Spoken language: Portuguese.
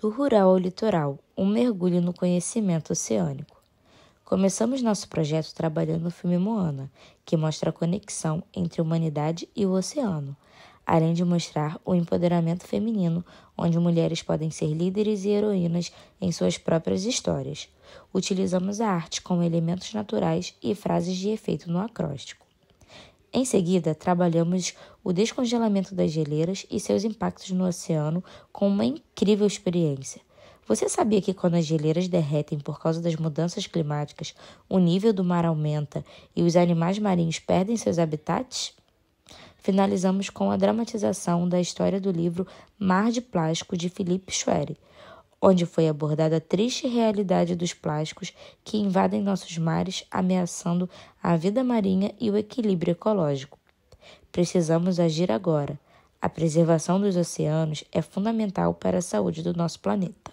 do rural ao litoral, um mergulho no conhecimento oceânico. Começamos nosso projeto trabalhando no filme Moana, que mostra a conexão entre a humanidade e o oceano, além de mostrar o empoderamento feminino, onde mulheres podem ser líderes e heroínas em suas próprias histórias. Utilizamos a arte como elementos naturais e frases de efeito no acróstico. Em seguida, trabalhamos o descongelamento das geleiras e seus impactos no oceano com uma incrível experiência. Você sabia que quando as geleiras derretem por causa das mudanças climáticas, o nível do mar aumenta e os animais marinhos perdem seus habitats? Finalizamos com a dramatização da história do livro Mar de Plástico de Philippe Schwery onde foi abordada a triste realidade dos plásticos que invadem nossos mares, ameaçando a vida marinha e o equilíbrio ecológico. Precisamos agir agora. A preservação dos oceanos é fundamental para a saúde do nosso planeta.